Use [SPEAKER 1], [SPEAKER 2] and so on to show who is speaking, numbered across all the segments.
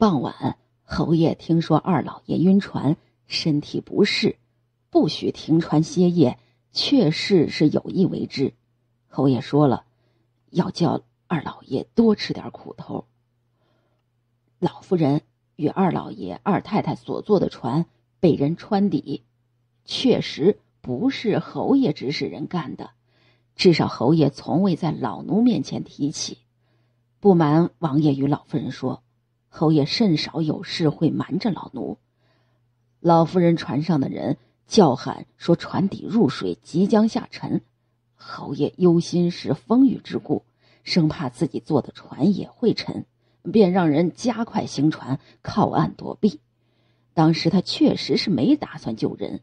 [SPEAKER 1] 傍晚，侯爷听说二老爷晕船，身体不适，不许停船歇业，确实是有意为之。侯爷说了，要叫二老爷多吃点苦头。老夫人与二老爷、二太太所坐的船被人穿底，确实不是侯爷指使人干的，至少侯爷从未在老奴面前提起。不瞒王爷与老夫人说。侯爷甚少有事会瞒着老奴，老夫人船上的人叫喊说船底入水，即将下沉。侯爷忧心是风雨之故，生怕自己坐的船也会沉，便让人加快行船，靠岸躲避。当时他确实是没打算救人，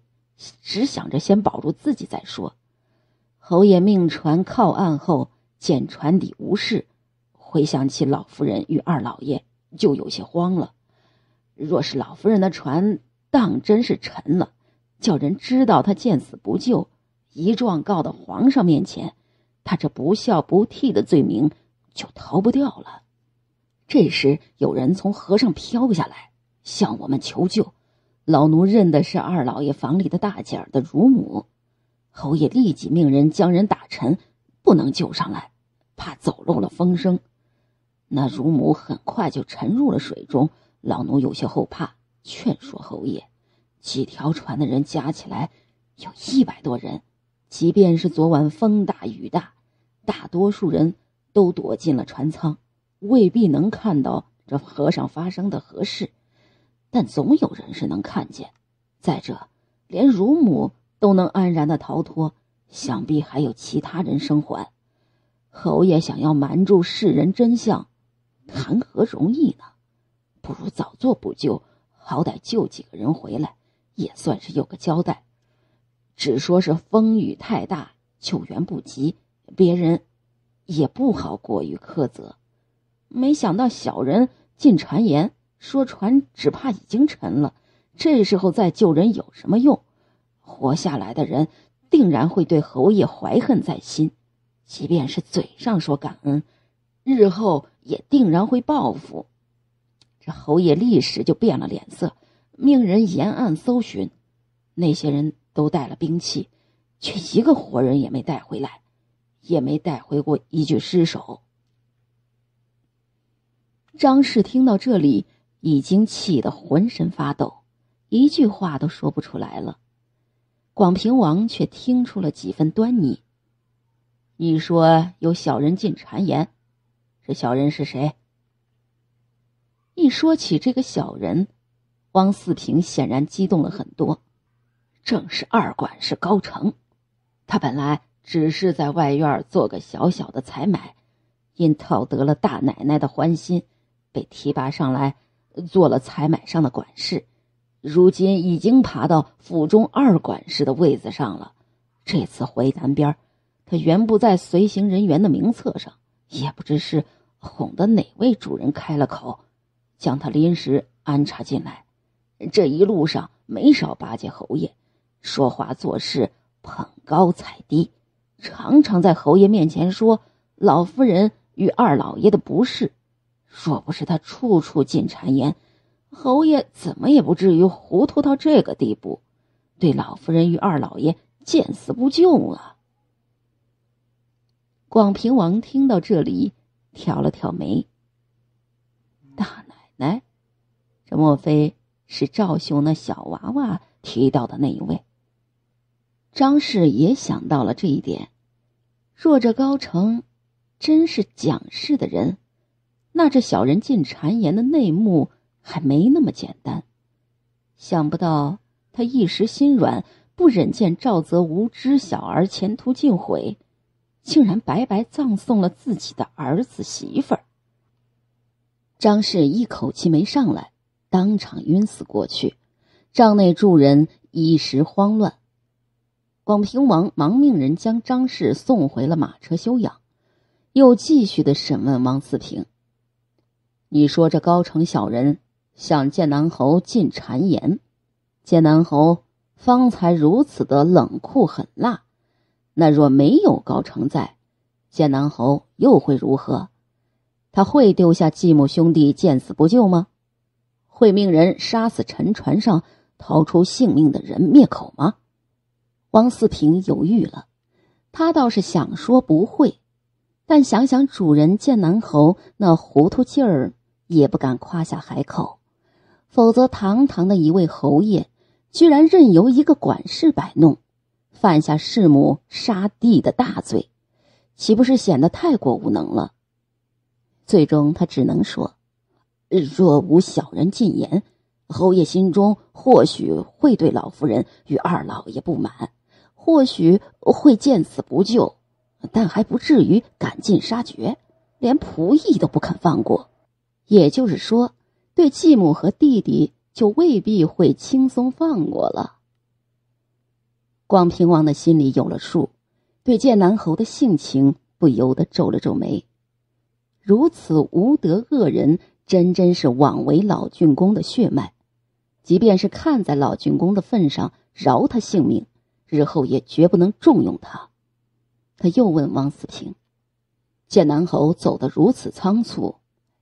[SPEAKER 1] 只想着先保住自己再说。侯爷命船靠岸后，见船底无事，回想起老夫人与二老爷。就有些慌了，若是老夫人的船当真是沉了，叫人知道他见死不救，一状告到皇上面前，他这不孝不悌的罪名就逃不掉了。这时有人从河上飘下来，向我们求救，老奴认的是二老爷房里的大姐儿的乳母，侯爷立即命人将人打沉，不能救上来，怕走漏了风声。那乳母很快就沉入了水中，老奴有些后怕，劝说侯爷：几条船的人加起来有一百多人，即便是昨晚风大雨大，大多数人都躲进了船舱，未必能看到这河上发生的何事。但总有人是能看见。再者，连乳母都能安然的逃脱，想必还有其他人生还。侯爷想要瞒住世人真相。谈何容易呢？不如早做补救，好歹救几个人回来，也算是有个交代。只说是风雨太大，救援不及，别人也不好过于苛责。没想到小人进传言说船只怕已经沉了，这时候再救人有什么用？活下来的人定然会对侯爷怀恨在心，即便是嘴上说感恩，日后……也定然会报复，这侯爷立时就变了脸色，命人沿岸搜寻，那些人都带了兵器，却一个活人也没带回来，也没带回过一具尸首。张氏听到这里，已经气得浑身发抖，一句话都说不出来了。广平王却听出了几分端倪。你说有小人进谗言。这小人是谁？一说起这个小人，汪四平显然激动了很多。正是二管事高成，他本来只是在外院做个小小的采买，因讨得了大奶奶的欢心，被提拔上来做了采买上的管事，如今已经爬到府中二管事的位子上了。这次回南边，他原不在随行人员的名册上。也不知是哄的哪位主人开了口，将他临时安插进来。这一路上没少巴结侯爷，说话做事捧高踩低，常常在侯爷面前说老夫人与二老爷的不是。若不是他处处进谗言，侯爷怎么也不至于糊涂到这个地步，对老夫人与二老爷见死不救啊。广平王听到这里，挑了挑眉。大奶奶，这莫非是赵兄那小娃娃提到的那一位？张氏也想到了这一点。若这高成真是蒋氏的人，那这小人进谗言的内幕还没那么简单。想不到他一时心软，不忍见赵泽无知小儿前途尽毁。竟然白白葬送了自己的儿子媳妇儿。张氏一口气没上来，当场晕死过去。帐内众人一时慌乱，广平王忙命人将张氏送回了马车休养，又继续的审问王四平。你说这高城小人想见南侯进谗言，见南侯方才如此的冷酷狠辣。那若没有高成在，剑南侯又会如何？他会丢下继母兄弟见死不救吗？会命人杀死沉船上逃出性命的人灭口吗？汪四平犹豫了，他倒是想说不会，但想想主人剑南侯那糊涂劲儿，也不敢夸下海口。否则，堂堂的一位侯爷，居然任由一个管事摆弄。犯下弑母杀弟的大罪，岂不是显得太过无能了？最终，他只能说：“若无小人进言，侯爷心中或许会对老夫人与二老爷不满，或许会见死不救，但还不至于赶尽杀绝，连仆役都不肯放过。也就是说，对继母和弟弟，就未必会轻松放过了。”广平王的心里有了数，对剑南侯的性情不由得皱了皱眉。如此无德恶人，真真是枉为老郡公的血脉。即便是看在老郡公的份上饶他性命，日后也绝不能重用他。他又问王思平：“剑南侯走得如此仓促，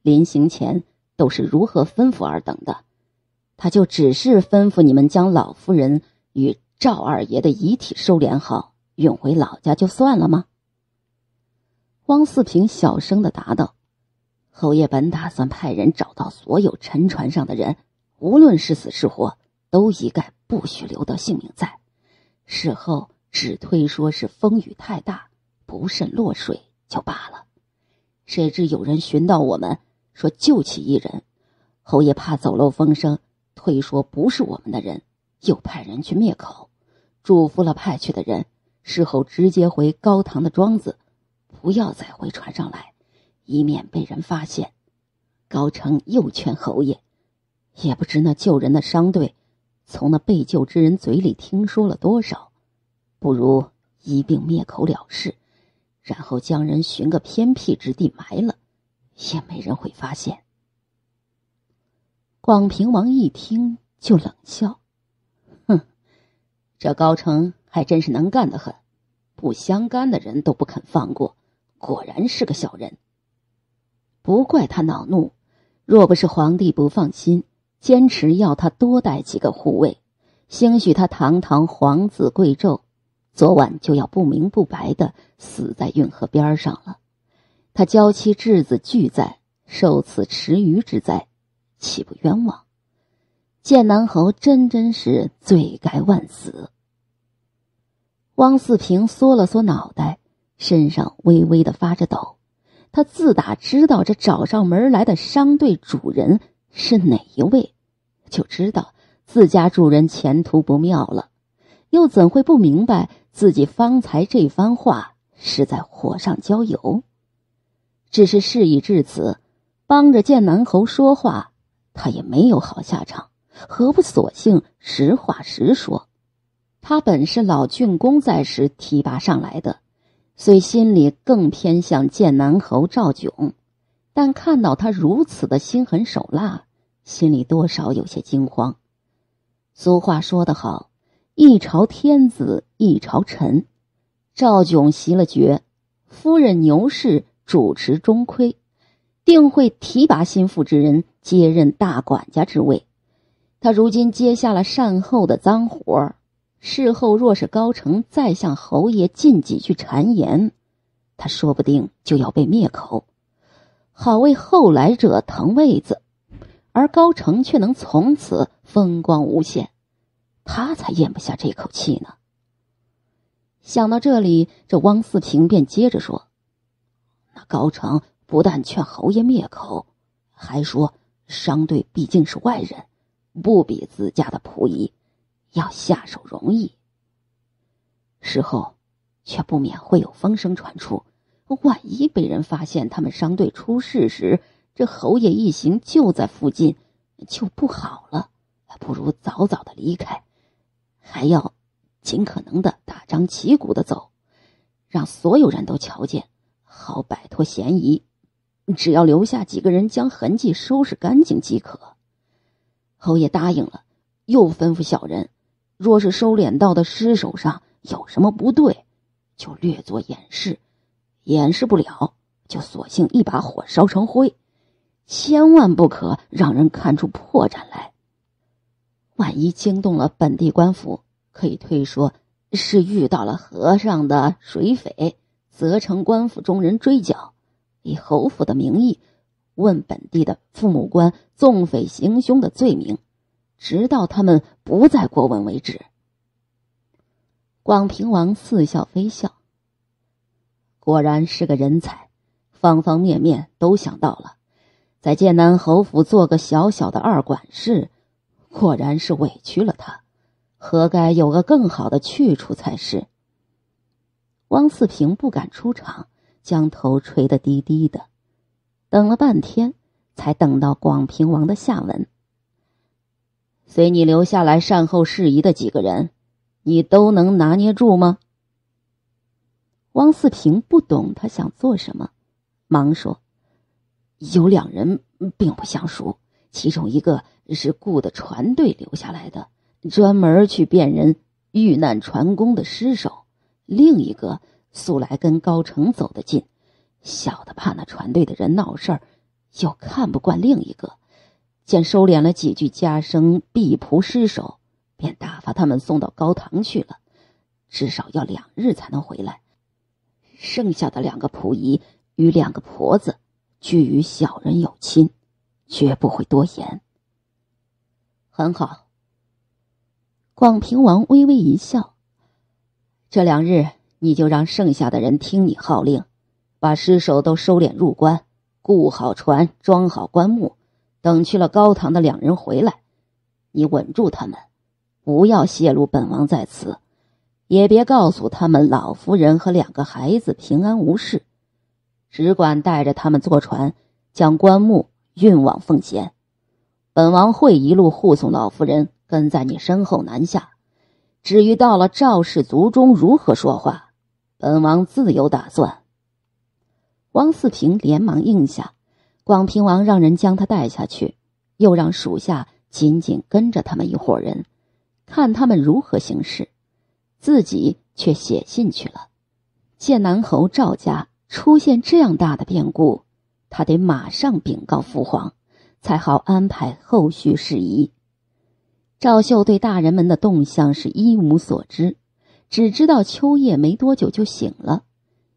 [SPEAKER 1] 临行前都是如何吩咐尔等的？他就只是吩咐你们将老夫人与……”赵二爷的遗体收敛好，运回老家就算了吗？汪四平小声的答道：“侯爷本打算派人找到所有沉船上的人，无论是死是活，都一概不许留得性命在。事后只推说是风雨太大，不慎落水就罢了。谁知有人寻到我们，说救起一人，侯爷怕走漏风声，推说不是我们的人，又派人去灭口。”嘱咐了派去的人，事后直接回高堂的庄子，不要再回船上来，以免被人发现。高成又劝侯爷，也不知那救人的商队，从那被救之人嘴里听说了多少，不如一并灭口了事，然后将人寻个偏僻之地埋了，也没人会发现。广平王一听就冷笑。这高成还真是能干得很，不相干的人都不肯放过，果然是个小人。不怪他恼怒，若不是皇帝不放心，坚持要他多带几个护卫，兴许他堂堂皇子贵胄，昨晚就要不明不白的死在运河边上了。他娇妻稚子俱在，受此池鱼之灾，岂不冤枉？剑南侯真真是罪该万死。汪四平缩了缩脑袋，身上微微的发着抖。他自打知道这找上门来的商队主人是哪一位，就知道自家主人前途不妙了，又怎会不明白自己方才这番话是在火上浇油？只是事已至此，帮着剑南侯说话，他也没有好下场。何不索性实话实说？他本是老郡公在时提拔上来的，虽心里更偏向剑南侯赵炯，但看到他如此的心狠手辣，心里多少有些惊慌。俗话说得好，“一朝天子一朝臣”，赵炯习了爵，夫人牛氏主持中亏，定会提拔心腹之人接任大管家之位。他如今接下了善后的脏活儿，事后若是高成再向侯爷进几句谗言，他说不定就要被灭口，好为后来者腾位子，而高成却能从此风光无限，他才咽不下这口气呢。想到这里，这汪四平便接着说：“那高成不但劝侯爷灭口，还说商队毕竟是外人。”不比自家的仆役，要下手容易。事后，却不免会有风声传出。万一被人发现他们商队出事时，这侯爷一行就在附近，就不好了。不如早早的离开，还要尽可能的大张旗鼓的走，让所有人都瞧见，好摆脱嫌疑。只要留下几个人将痕迹收拾干净即可。侯爷答应了，又吩咐小人，若是收敛到的尸首上有什么不对，就略作掩饰；掩饰不了，就索性一把火烧成灰，千万不可让人看出破绽来。万一惊动了本地官府，可以推说是遇到了和尚的水匪，责成官府中人追缴，以侯府的名义。问本地的父母官纵匪行凶的罪名，直到他们不再过问为止。广平王似笑非笑，果然是个人才，方方面面都想到了。在剑南侯府做个小小的二管事，果然是委屈了他，何该有个更好的去处才是。汪四平不敢出场，将头垂得低低的。等了半天，才等到广平王的下文。随你留下来善后事宜的几个人，你都能拿捏住吗？汪四平不懂他想做什么，忙说：“有两人并不相熟，其中一个是雇的船队留下来的，专门去辨认遇难船工的尸首；另一个素来跟高成走得近。”小的怕那船队的人闹事儿，又看不惯另一个，见收敛了几句家声婢仆失手，便打发他们送到高堂去了。至少要两日才能回来。剩下的两个仆役与两个婆子，俱与小人有亲，绝不会多言。很好。广平王微微一笑，这两日你就让剩下的人听你号令。把尸首都收敛入棺，雇好船，装好棺木，等去了高堂的两人回来，你稳住他们，不要泄露本王在此，也别告诉他们老夫人和两个孩子平安无事，只管带着他们坐船，将棺木运往奉贤。本王会一路护送老夫人，跟在你身后南下。至于到了赵氏族中如何说话，本王自有打算。汪四平连忙应下，广平王让人将他带下去，又让属下紧紧跟着他们一伙人，看他们如何行事，自己却写信去了。剑南侯赵家出现这样大的变故，他得马上禀告父皇，才好安排后续事宜。赵秀对大人们的动向是一无所知，只知道秋叶没多久就醒了，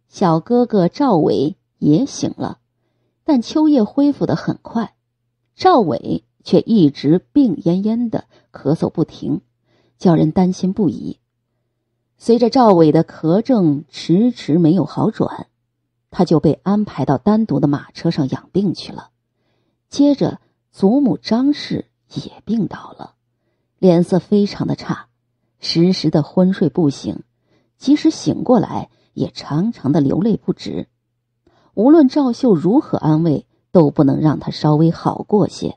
[SPEAKER 1] 小哥哥赵伟。也醒了，但秋叶恢复的很快，赵伟却一直病恹恹的咳嗽不停，叫人担心不已。随着赵伟的咳症迟迟没有好转，他就被安排到单独的马车上养病去了。接着，祖母张氏也病倒了，脸色非常的差，时时的昏睡不醒，即使醒过来，也常常的流泪不止。无论赵秀如何安慰，都不能让他稍微好过些。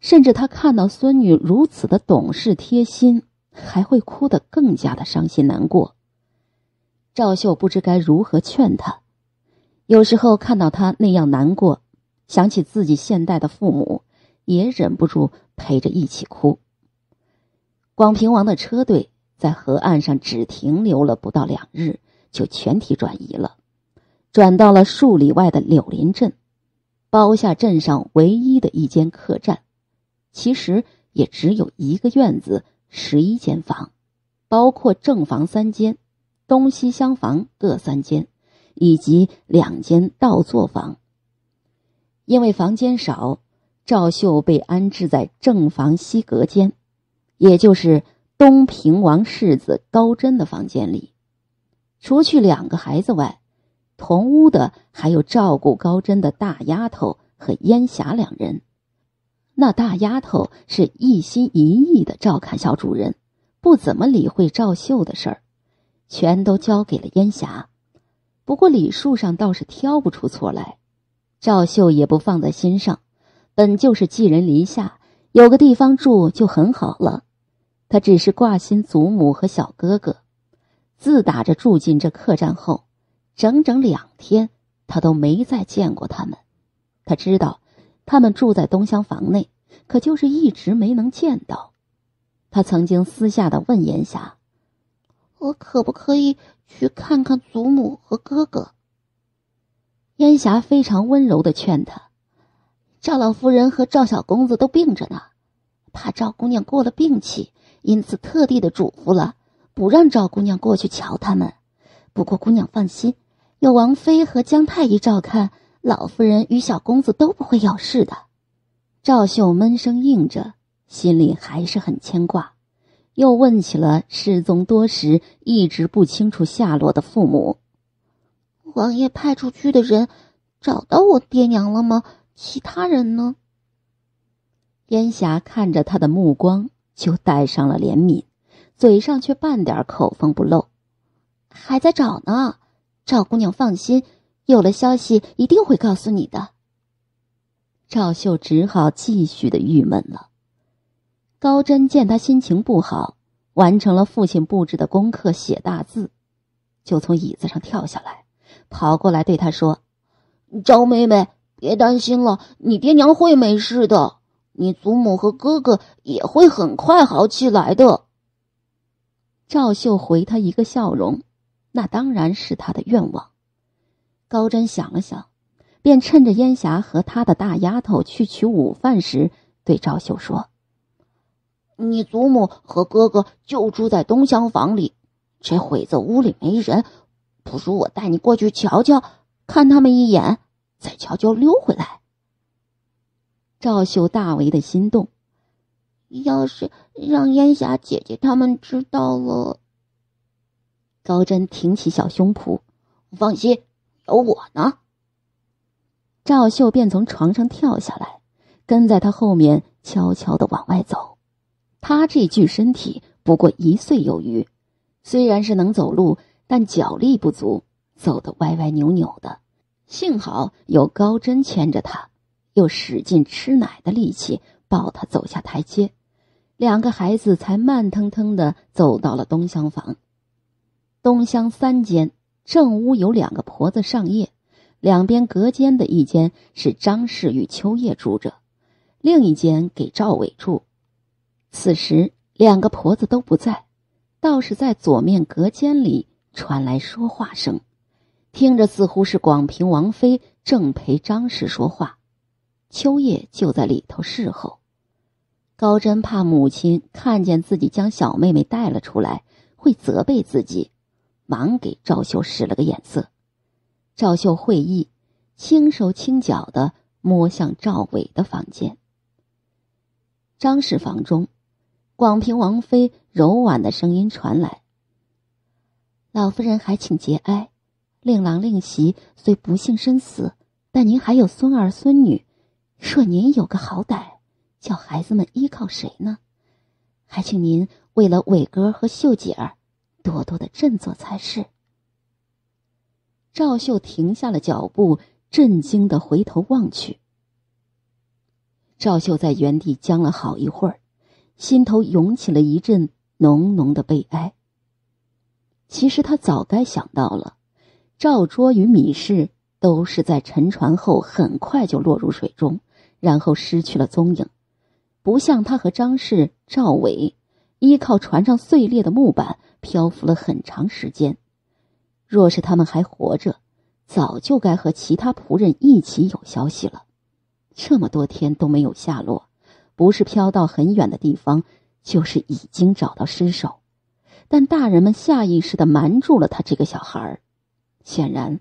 [SPEAKER 1] 甚至他看到孙女如此的懂事贴心，还会哭得更加的伤心难过。赵秀不知该如何劝他。有时候看到他那样难过，想起自己现代的父母，也忍不住陪着一起哭。广平王的车队在河岸上只停留了不到两日，就全体转移了。转到了数里外的柳林镇，包下镇上唯一的一间客栈，其实也只有一个院子，十一间房，包括正房三间，东西厢房各三间，以及两间倒座房。因为房间少，赵秀被安置在正房西隔间，也就是东平王世子高真的房间里。除去两个孩子外。同屋的还有照顾高真的大丫头和烟霞两人。那大丫头是一心一意的照看小主人，不怎么理会赵秀的事儿，全都交给了烟霞。不过礼数上倒是挑不出错来。赵秀也不放在心上，本就是寄人篱下，有个地方住就很好了。他只是挂心祖母和小哥哥。自打着住进这客栈后。整整两天，他都没再见过他们。他知道，他们住在东厢房内，可就是一直没能见到。他曾经私下的问燕霞：“我可不可以去看看祖母和哥哥？”燕霞非常温柔的劝他：“赵老夫人和赵小公子都病着呢，怕赵姑娘过了病气，因此特地的嘱咐了，不让赵姑娘过去瞧他们。不过姑娘放心。”有王妃和姜太医照看，老夫人与小公子都不会有事的。赵秀闷声应着，心里还是很牵挂，又问起了失踪多时、一直不清楚下落的父母。王爷派出去的人找到我爹娘了吗？其他人呢？燕霞看着他的目光就带上了怜悯，嘴上却半点口风不漏，还在找呢。赵姑娘放心，有了消息一定会告诉你的。赵秀只好继续的郁闷了。高真见他心情不好，完成了父亲布置的功课，写大字，就从椅子上跳下来，跑过来对他说：“赵妹妹，别担心了，你爹娘会没事的，你祖母和哥哥也会很快好起来的。”赵秀回他一个笑容。那当然是他的愿望。高真想了想，便趁着燕霞和他的大丫头去取午饭时，对赵秀说：“你祖母和哥哥就住在东厢房里，这会子屋里没人，不如我带你过去瞧瞧，看他们一眼，再悄悄溜回来。”赵秀大为的心动，要是让燕霞姐姐他们知道了。高真挺起小胸脯，放心，有我呢。赵秀便从床上跳下来，跟在他后面悄悄的往外走。他这具身体不过一岁有余，虽然是能走路，但脚力不足，走得歪歪扭扭的。幸好有高真牵着他，又使劲吃奶的力气抱他走下台阶，两个孩子才慢腾腾的走到了东厢房。东厢三间，正屋有两个婆子上夜，两边隔间的一间是张氏与秋叶住着，另一间给赵伟住。此时两个婆子都不在，倒是在左面隔间里传来说话声，听着似乎是广平王妃正陪张氏说话，秋叶就在里头侍候。高真怕母亲看见自己将小妹妹带了出来，会责备自己。忙给赵秀使了个眼色，赵秀会意，轻手轻脚的摸向赵伟的房间。张氏房中，广平王妃柔婉的声音传来：“老夫人还请节哀，令郎令媳虽不幸身死，但您还有孙儿孙女，若您有个好歹，叫孩子们依靠谁呢？还请您为了伟哥和秀姐儿。”多多的振作才是。赵秀停下了脚步，震惊的回头望去。赵秀在原地僵了好一会儿，心头涌起了一阵浓浓的悲哀。其实他早该想到了，赵卓与米氏都是在沉船后很快就落入水中，然后失去了踪影，不像他和张氏、赵伟。依靠船上碎裂的木板漂浮了很长时间，若是他们还活着，早就该和其他仆人一起有消息了。这么多天都没有下落，不是飘到很远的地方，就是已经找到尸首。但大人们下意识的瞒住了他这个小孩儿，显然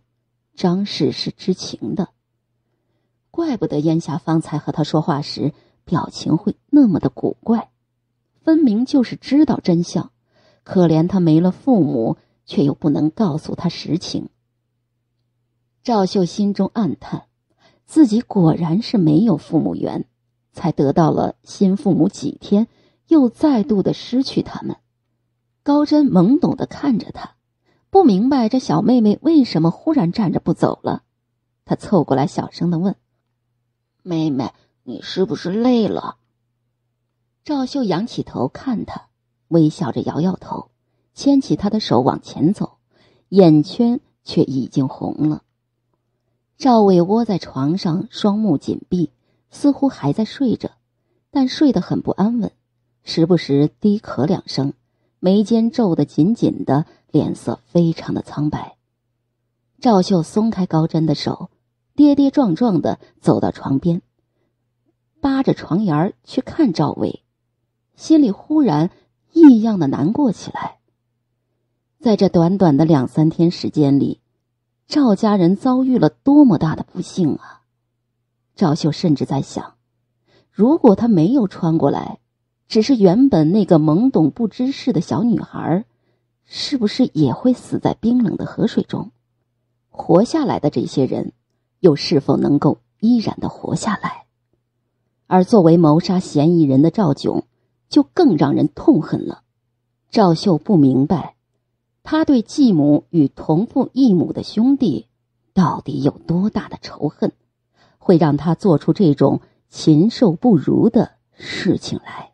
[SPEAKER 1] 张氏是知情的。怪不得燕霞方才和他说话时表情会那么的古怪。分明就是知道真相，可怜他没了父母，却又不能告诉他实情。赵秀心中暗叹，自己果然是没有父母缘，才得到了新父母几天，又再度的失去他们。高真懵懂的看着他，不明白这小妹妹为什么忽然站着不走了。他凑过来小声的问：“妹妹，你是不是累了？”赵秀仰起头看他，微笑着摇摇头，牵起他的手往前走，眼圈却已经红了。赵伟窝在床上，双目紧闭，似乎还在睡着，但睡得很不安稳，时不时低咳两声，眉间皱得紧紧的，脸色非常的苍白。赵秀松开高真的手，跌跌撞撞的走到床边，扒着床沿儿去看赵伟。心里忽然异样的难过起来。在这短短的两三天时间里，赵家人遭遇了多么大的不幸啊！赵秀甚至在想：如果他没有穿过来，只是原本那个懵懂不知事的小女孩，是不是也会死在冰冷的河水中？活下来的这些人，又是否能够依然的活下来？而作为谋杀嫌疑人的赵炯，就更让人痛恨了。赵秀不明白，他对继母与同父异母的兄弟，到底有多大的仇恨，会让他做出这种禽兽不如的事情来。